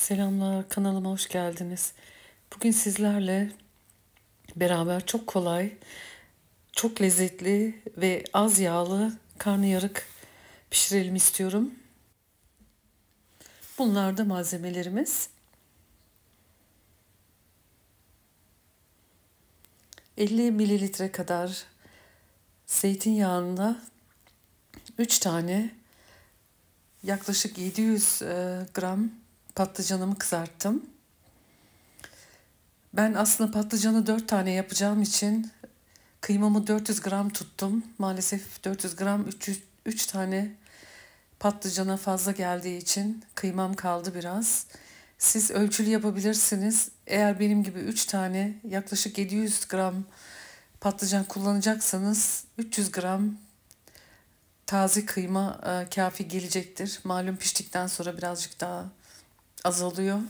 Selamlar, kanalıma hoş geldiniz. Bugün sizlerle beraber çok kolay, çok lezzetli ve az yağlı karnıyarık pişirelim istiyorum. Bunlar da malzemelerimiz. 50 mililitre kadar zeytinyağında 3 tane yaklaşık 700 e, gram patlıcanımı kızarttım. Ben aslında patlıcanı 4 tane yapacağım için kıymamı 400 gram tuttum. Maalesef 400 gram 300, 3 tane patlıcana fazla geldiği için kıymam kaldı biraz. Siz ölçülü yapabilirsiniz. Eğer benim gibi 3 tane yaklaşık 700 gram patlıcan kullanacaksanız 300 gram taze kıyma e, kafi gelecektir. Malum piştikten sonra birazcık daha azalıyor.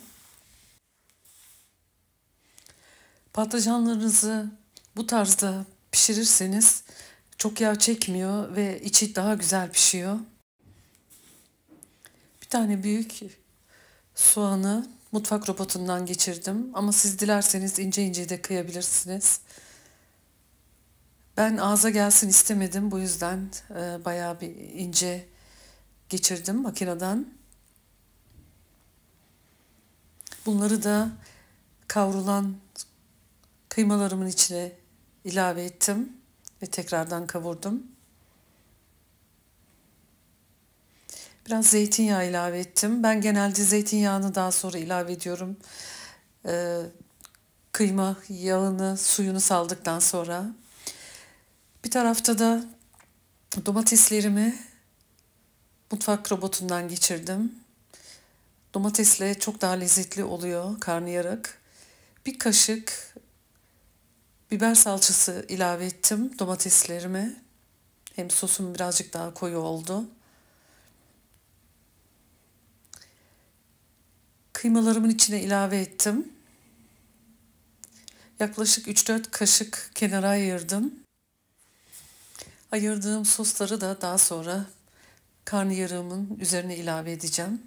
Patlıcanlarınızı bu tarzda pişirirseniz çok yağ çekmiyor ve içi daha güzel pişiyor. Bir tane büyük soğanı mutfak robotundan geçirdim ama siz dilerseniz ince ince de kıyabilirsiniz. Ben ağza gelsin istemedim bu yüzden e, bayağı bir ince geçirdim makineden. Bunları da kavrulan kıymalarımın içine ilave ettim ve tekrardan kavurdum. Biraz zeytinyağı ilave ettim. Ben genelde zeytinyağını daha sonra ilave ediyorum. Ee, kıyma yağını, suyunu saldıktan sonra. Bir tarafta da domateslerimi mutfak robotundan geçirdim. Domatesle çok daha lezzetli oluyor karnıyarak. Bir kaşık biber salçası ilave ettim domateslerime. Hem sosum birazcık daha koyu oldu. Kıymalarımın içine ilave ettim. Yaklaşık 3-4 kaşık kenara ayırdım. Ayırdığım sosları da daha sonra karnıyarığımın üzerine ilave edeceğim.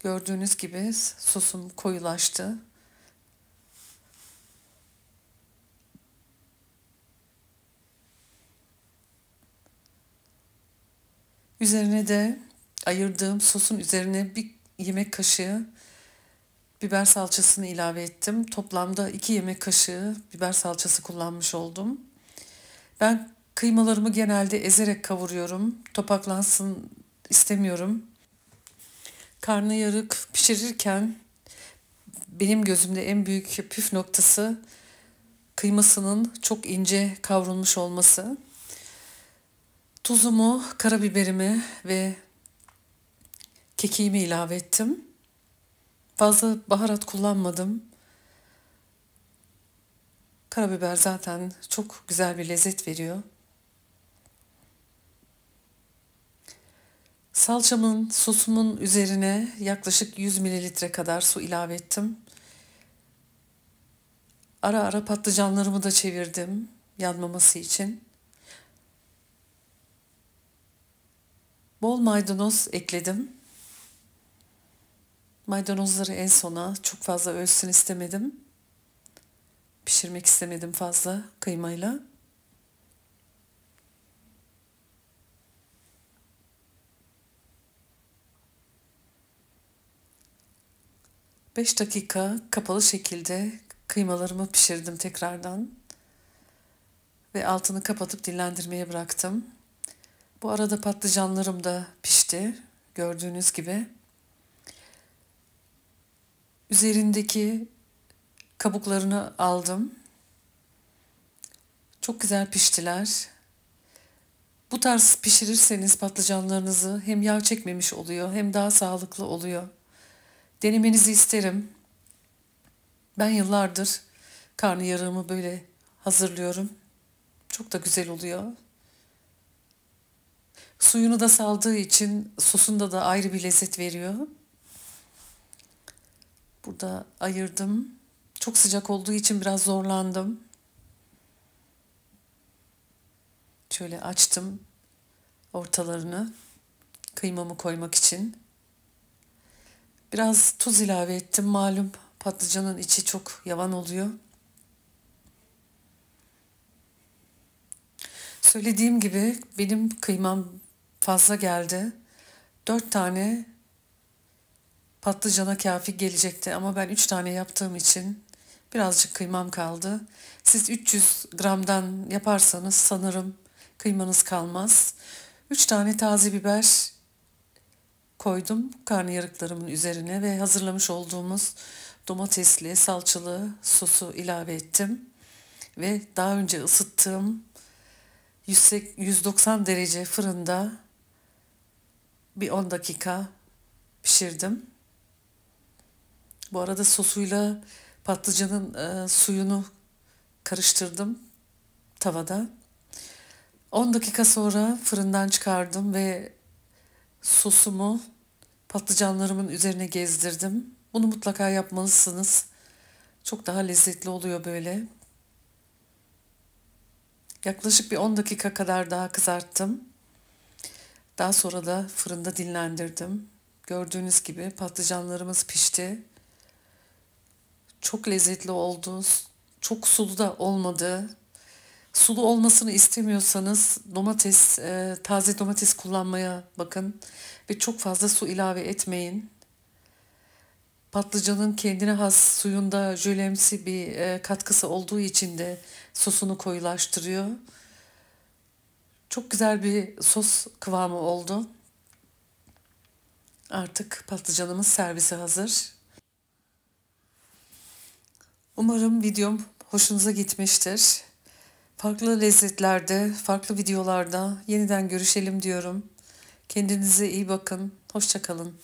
Gördüğünüz gibi sosum koyulaştı. Üzerine de ayırdığım sosun üzerine bir yemek kaşığı biber salçasını ilave ettim. Toplamda 2 yemek kaşığı biber salçası kullanmış oldum. Ben kıymalarımı genelde ezerek kavuruyorum. Topaklansın istemiyorum karnıyarık pişirirken benim gözümde en büyük püf noktası kıymasının çok ince kavrulmuş olması. Tuzumu, karabiberimi ve kekiğimi ilave ettim. Fazla baharat kullanmadım. Karabiber zaten çok güzel bir lezzet veriyor. Salçamın, sosumun üzerine yaklaşık 100 mililitre kadar su ilave ettim. Ara ara patlıcanlarımı da çevirdim yanmaması için. Bol maydanoz ekledim. Maydanozları en sona çok fazla ölsün istemedim. Pişirmek istemedim fazla kıymayla. 5 dakika kapalı şekilde kıymalarımı pişirdim tekrardan. Ve altını kapatıp dinlendirmeye bıraktım. Bu arada patlıcanlarım da pişti. Gördüğünüz gibi. Üzerindeki kabuklarını aldım. Çok güzel piştiler. Bu tarz pişirirseniz patlıcanlarınızı hem yağ çekmemiş oluyor hem daha sağlıklı oluyor. Denemenizi isterim. Ben yıllardır karnıyarığımı böyle hazırlıyorum. Çok da güzel oluyor. Suyunu da saldığı için sosunda da ayrı bir lezzet veriyor. Burada ayırdım. Çok sıcak olduğu için biraz zorlandım. Şöyle açtım ortalarını kıymamı koymak için. Biraz tuz ilave ettim malum patlıcanın içi çok yavan oluyor. Söylediğim gibi benim kıymam fazla geldi. Dört tane patlıcana kafi gelecekti ama ben üç tane yaptığım için birazcık kıymam kaldı. Siz 300 gramdan yaparsanız sanırım kıymanız kalmaz. Üç tane taze biber koydum karnıyarıklarımın üzerine ve hazırlamış olduğumuz domatesli salçalı sosu ilave ettim. Ve daha önce ısıttığım 190 derece fırında bir 10 dakika pişirdim. Bu arada sosuyla patlıcanın e, suyunu karıştırdım tavada. 10 dakika sonra fırından çıkardım ve sosumu patlıcanlarımın üzerine gezdirdim. Bunu mutlaka yapmalısınız. Çok daha lezzetli oluyor böyle. Yaklaşık bir 10 dakika kadar daha kızarttım. Daha sonra da fırında dinlendirdim. Gördüğünüz gibi patlıcanlarımız pişti. Çok lezzetli oldu. Çok sulu da olmadı. Sulu olmasını istemiyorsanız domates, e, taze domates kullanmaya bakın ve çok fazla su ilave etmeyin. Patlıcanın kendine has suyunda jölemsi bir e, katkısı olduğu için de sosunu koyulaştırıyor. Çok güzel bir sos kıvamı oldu. Artık patlıcanımız servise hazır. Umarım videom hoşunuza gitmiştir. Farklı lezzetlerde, farklı videolarda yeniden görüşelim diyorum. Kendinize iyi bakın. Hoşçakalın.